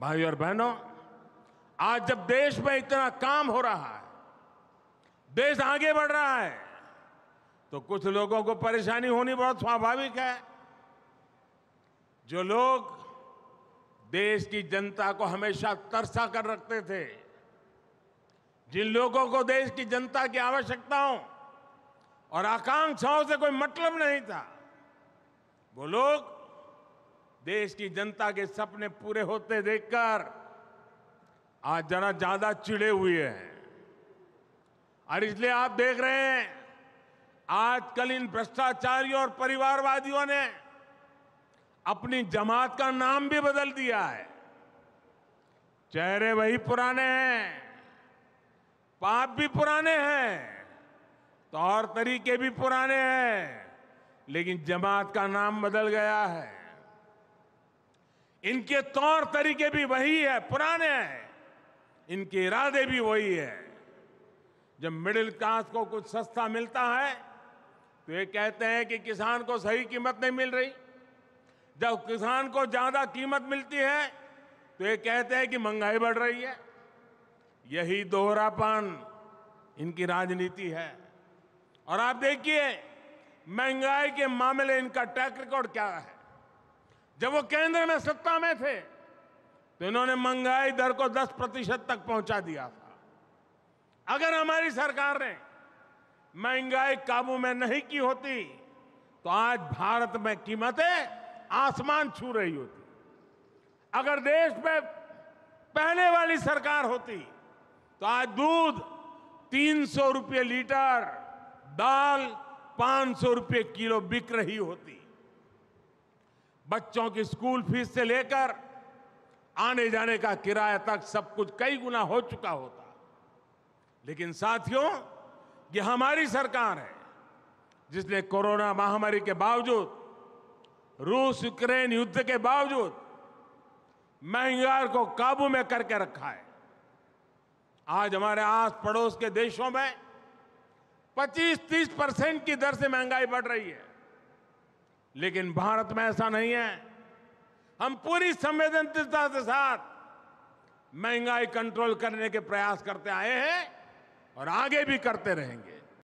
भाइयों और बहनों आज जब देश में इतना काम हो रहा है देश आगे बढ़ रहा है तो कुछ लोगों को परेशानी होनी बहुत स्वाभाविक है जो लोग देश की जनता को हमेशा तरसा कर रखते थे जिन लोगों को देश की जनता की आवश्यकताओं और आकांक्षाओं से कोई मतलब नहीं था वो लोग देश की जनता के सपने पूरे होते देखकर आज जरा ज्यादा चिड़े हुए हैं और इसलिए आप देख रहे हैं आजकल इन भ्रष्टाचारियों और परिवारवादियों ने अपनी जमात का नाम भी बदल दिया है चेहरे वही पुराने हैं पाप भी पुराने हैं तौर तरीके भी पुराने हैं लेकिन जमात का नाम बदल गया है इनके तौर तरीके भी वही है पुराने हैं इनके इरादे भी वही है जब मिडिल क्लास को कुछ सस्ता मिलता है तो ये कहते हैं कि किसान को सही कीमत नहीं मिल रही जब किसान को ज्यादा कीमत मिलती है तो ये कहते हैं कि महंगाई बढ़ रही है यही दोहरापन इनकी राजनीति है और आप देखिए महंगाई के मामले इनका ट्रैक रिकॉर्ड क्या है जब वो केंद्र में सत्ता में थे तो इन्होंने महंगाई दर को 10 प्रतिशत तक पहुंचा दिया था अगर हमारी सरकार ने महंगाई काबू में नहीं की होती तो आज भारत में कीमतें आसमान छू रही होती अगर देश में पहले वाली सरकार होती तो आज दूध तीन सौ रुपये लीटर दाल पांच सौ रुपये किलो बिक रही होती बच्चों की स्कूल फीस से लेकर आने जाने का किराया तक सब कुछ कई गुना हो चुका होता लेकिन साथियों ये हमारी सरकार है जिसने कोरोना महामारी के बावजूद रूस यूक्रेन युद्ध के बावजूद महंगाई को काबू में करके रखा है आज हमारे आस पड़ोस के देशों में 25-30 परसेंट की दर से महंगाई बढ़ रही है लेकिन भारत में ऐसा नहीं है हम पूरी संवेदनशीलता के साथ महंगाई कंट्रोल करने के प्रयास करते आए हैं और आगे भी करते रहेंगे